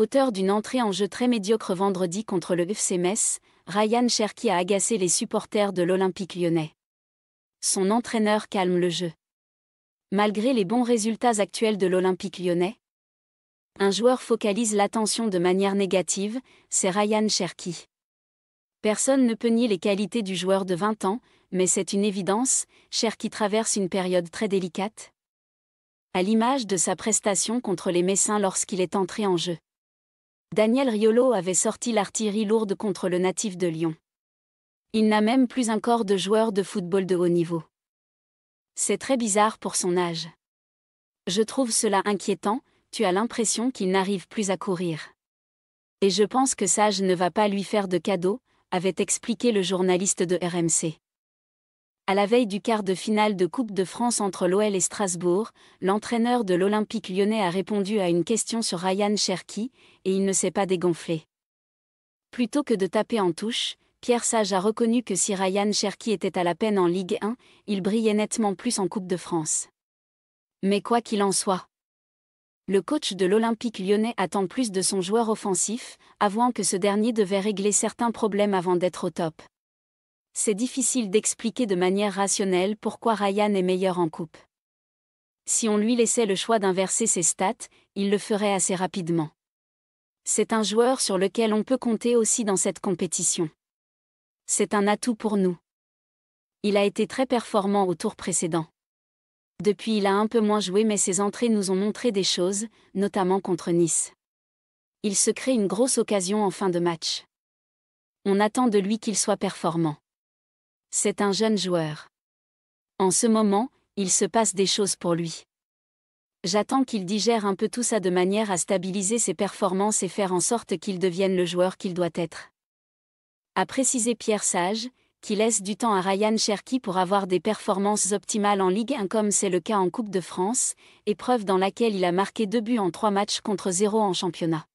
Auteur d'une entrée en jeu très médiocre vendredi contre le FC Metz, Ryan Cherki a agacé les supporters de l'Olympique lyonnais. Son entraîneur calme le jeu. Malgré les bons résultats actuels de l'Olympique lyonnais, un joueur focalise l'attention de manière négative, c'est Ryan Cherki. Personne ne peut nier les qualités du joueur de 20 ans, mais c'est une évidence, Cherki traverse une période très délicate. À l'image de sa prestation contre les Messins lorsqu'il est entré en jeu. Daniel Riolo avait sorti l'artillerie lourde contre le natif de Lyon. Il n'a même plus un corps de joueur de football de haut niveau. C'est très bizarre pour son âge. Je trouve cela inquiétant, tu as l'impression qu'il n'arrive plus à courir. Et je pense que Sage ne va pas lui faire de cadeau, avait expliqué le journaliste de RMC. À la veille du quart de finale de Coupe de France entre l'OL et Strasbourg, l'entraîneur de l'Olympique lyonnais a répondu à une question sur Ryan Cherki, et il ne s'est pas dégonflé. Plutôt que de taper en touche, Pierre Sage a reconnu que si Ryan Cherki était à la peine en Ligue 1, il brillait nettement plus en Coupe de France. Mais quoi qu'il en soit, le coach de l'Olympique lyonnais attend plus de son joueur offensif, avouant que ce dernier devait régler certains problèmes avant d'être au top c'est difficile d'expliquer de manière rationnelle pourquoi Ryan est meilleur en coupe. Si on lui laissait le choix d'inverser ses stats, il le ferait assez rapidement. C'est un joueur sur lequel on peut compter aussi dans cette compétition. C'est un atout pour nous. Il a été très performant au tour précédent. Depuis il a un peu moins joué mais ses entrées nous ont montré des choses, notamment contre Nice. Il se crée une grosse occasion en fin de match. On attend de lui qu'il soit performant. C'est un jeune joueur. En ce moment, il se passe des choses pour lui. J'attends qu'il digère un peu tout ça de manière à stabiliser ses performances et faire en sorte qu'il devienne le joueur qu'il doit être. A précisé Pierre Sage, qui laisse du temps à Ryan Cherky pour avoir des performances optimales en Ligue 1 comme c'est le cas en Coupe de France, épreuve dans laquelle il a marqué deux buts en trois matchs contre zéro en championnat.